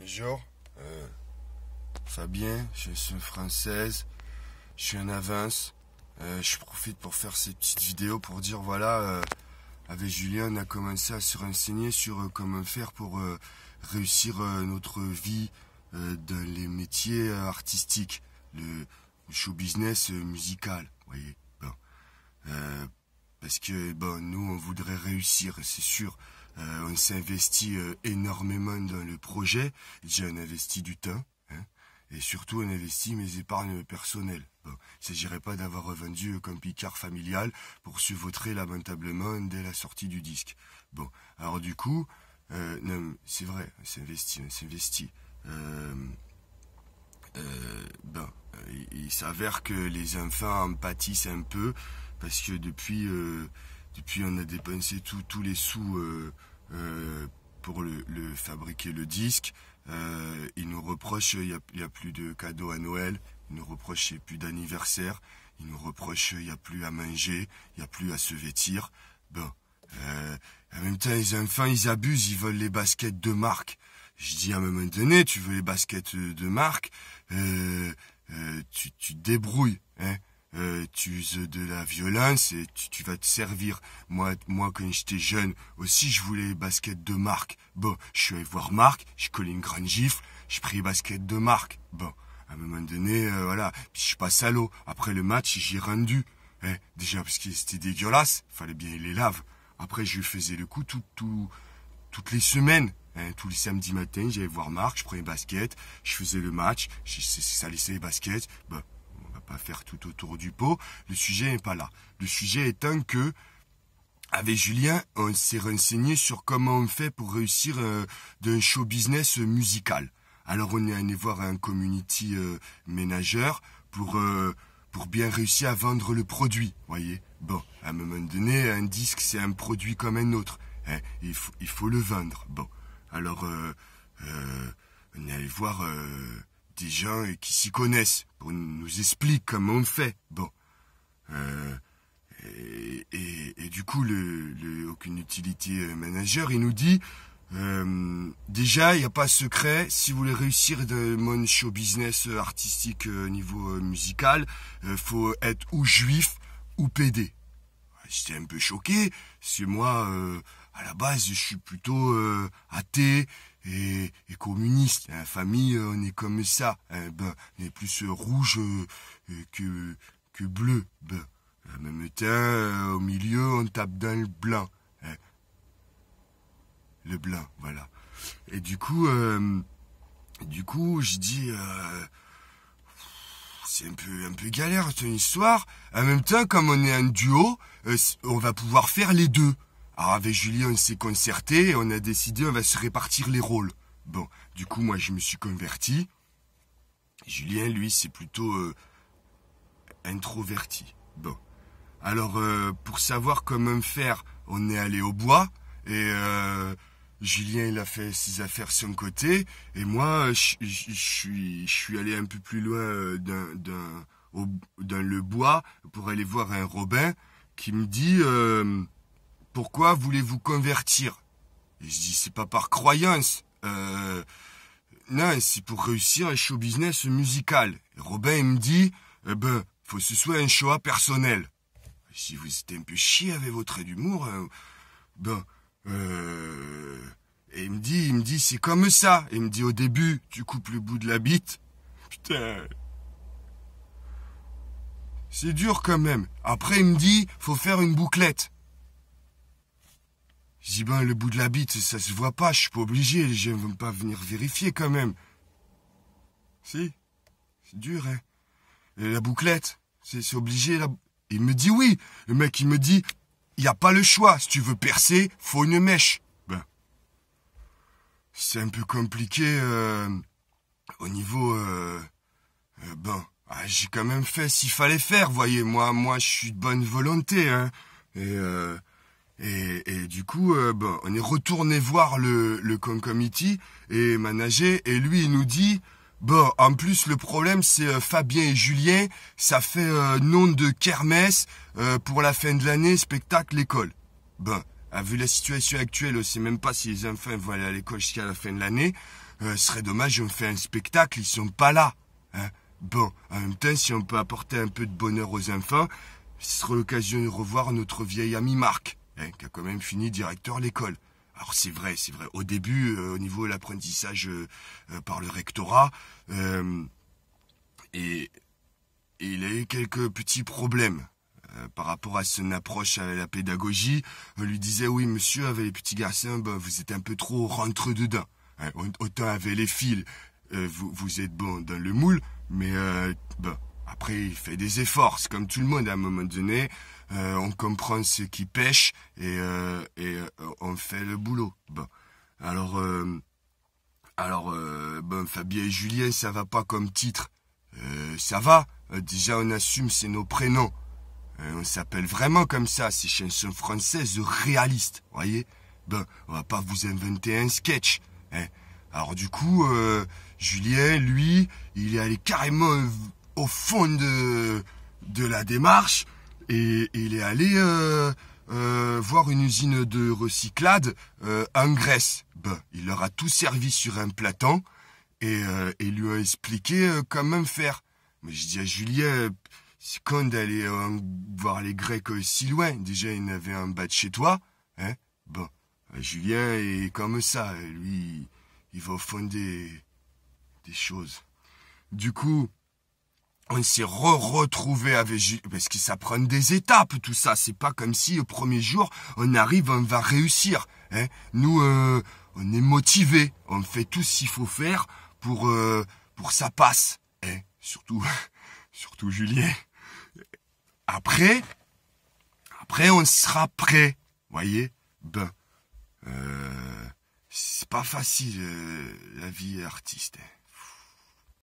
Bonjour, euh, Fabien, je suis française, je suis en avance. Euh, je profite pour faire cette petite vidéo pour dire voilà, euh, avec Julien, on a commencé à se renseigner sur comment faire pour réussir notre vie dans les métiers artistiques, le show business musical, voyez. parce que bon, nous, on voudrait réussir, c'est sûr. Euh, on s'investit euh, énormément dans le projet. Déjà, on investit du temps. Hein, et surtout, on investit mes épargnes personnelles. il ne s'agirait pas d'avoir revendu euh, comme picard familial pour se vautrer lamentablement dès la sortie du disque. Bon, alors du coup, c'est vrai, on s'investit, on s'investit. ben, il s'avère que les enfants en pâtissent un peu parce que depuis... Et puis on a dépensé tous les sous euh, euh, pour le, fabriquer le disque. Euh, ils nous reprochent, il n'y a, plus de cadeaux à Noël, ils nous reprochent, il n'y a plus d'anniversaire, ils nous reprochent, il n'y a plus à manger, il n'y a plus à se vêtir. Bon, en même temps, les enfants, ils abusent, ils veulent les baskets de marque. Je dis à un moment donné, tu veux les baskets de marque, tu, tu te débrouilles. Hein euh, tu uses de la violence et tu, vas te servir. Moi, moi quand j'étais jeune aussi, je voulais baskets de marque. Bon, je suis allé voir Marc, je collais une grande gifle, je pris baskets de marque. Bon, à un moment donné, euh, voilà. Puis je passe à l'eau. Après le match, j'ai rendu. Hein. déjà parce que c'était dégueulasse, fallait bien les lave. Après, je faisais le coup tout, toutes les semaines. Hein. tous les samedis matin, j'allais voir Marc, je prenais baskets. »« je faisais le match, je, ça les baskets faire tout autour du pot. Le sujet n'est pas là. Le sujet étant que avec Julien, on s'est renseigné sur comment on fait pour réussir euh, d'un show business musical. Alors on est allé voir un community euh, ménageur pour euh, pour bien réussir à vendre le produit, voyez. Bon, à un moment donné, un disque c'est un produit comme un autre. Hein. il faut il faut le vendre. Bon, alors on est allé voir des gens euh, qui s'y connaissent pour nous expliquer comment on fait. Bon. Euh, et, du coup, le, aucune utilité euh, manager, il nous dit, déjà, il n'y a pas secret. Si vous voulez réussir dans mon show business artistique niveau musical, faut être ou juif ou PD. J'étais un peu choqué, C'est moi, à la base, je suis plutôt athée, et, communiste. La famille, on euh, est comme ça. ben, on est plus euh, rouge euh, que, que bleu. Ben, en même temps, au milieu, on tape dans le blanc. Hein. Le blanc, voilà. Et du coup, du coup, je dis, c'est un peu, un peu galère ton histoire. En même temps, comme on est un duo, on va pouvoir faire les deux. Alors ah, avec Julien, on s'est concerté et on a décidé on va se répartir les rôles. Bon, du coup, moi, je me suis converti. Julien, lui, c'est plutôt euh, introverti. Bon. Alors, euh, pour savoir comment faire, on est allé au bois et euh, Julien, il a fait ses affaires sur son côté et moi, je, suis, je suis allé un peu plus loin dans, dans, le bois pour aller voir un Robin qui me dit... Pourquoi voulez-vous convertir Et je dis, c'est pas par croyance. Euh, non, c'est pour réussir un show business musical. Robin, il me dit, eh ben, faut que ce soit un choix personnel. Si vous êtes un peu chier avec votre humour, d'humour ben, et il me dit, il me dit, c'est comme ça. il me dit, au début, tu coupes le bout de la bite. Putain. C'est dur quand même. Après, il me dit, faut faire une bouclette ben, le bout de la bite, ça se voit pas, je suis pas obligé, je gens pas venir vérifier quand même. Si, c'est dur, hein. Et la bouclette, c'est obligé, là Il me dit oui. Le mec, il me dit, il n'y a pas le choix. Si tu veux percer, faut une mèche. Ben, c'est un peu compliqué euh, au niveau... Euh, euh bon, ah, j'ai quand même fait s'il fallait faire, voyez. Moi, moi, je suis de bonne volonté, hein. Et... Euh, et, du coup, euh, on est retourné voir le, le et manager, et lui, il nous dit, bon, en plus, le problème, c'est euh, Fabien et Julien, ça fait euh, nom de kermesse pour la fin de l'année, spectacle, école. Bon, à vu la situation actuelle, on sait même pas si les enfants vont aller à l'école jusqu'à la fin de l'année, ce serait dommage, on fait un spectacle, ils sont pas là. Hein. Bon, en même temps, si on peut apporter un peu de bonheur aux enfants, ce sera l'occasion de revoir notre vieil ami Marc. Hein, qui a quand même fini directeur à l'école. Alors c'est vrai, c'est vrai. Au début, euh, au niveau de l'apprentissage euh, euh, par le rectorat, et, il a eu quelques petits problèmes par rapport à son approche à la pédagogie. On lui disait, oui monsieur, avec les petits garçons, bah, vous êtes un peu trop rentre dedans. Hein. autant avec les fils, vous, êtes bon dans le moule, mais bah, après, il fait des efforts, c'est comme tout le monde à un moment donné. Euh, on comprend ce qui pêche et, euh, euh, on fait le boulot. Alors, alors bon, Fabien et Julien, ça va pas comme titre. ça va, déjà on assume, c'est nos prénoms. on s'appelle vraiment comme ça, c'est chanson française réaliste, voyez Ben, on va pas vous inventer un sketch. Hein. alors du coup, Julien, lui, il est allé carrément au fond de, de la démarche et, il est allé euh, euh, voir une usine de recyclade euh, en Grèce. Ben, il leur a tout servi sur un platon et, et lui a expliqué comment faire. Mais je dis à Julien, c'est con d'aller voir les Grecs si loin. Déjà, il n'avait un bas de chez toi. Hein bon, Julien est comme ça. Lui, il va fonder des choses. Du coup, on s'est re-retrouvé avec parce que ça prend des étapes tout ça c'est pas comme si au premier jour on arrive on va réussir hein. nous euh, on est motivé on fait tout ce qu'il faut faire pour euh, pour ça passe hein. surtout surtout Julien après après on sera prêt voyez ben euh, c'est pas facile euh, la vie artiste hein.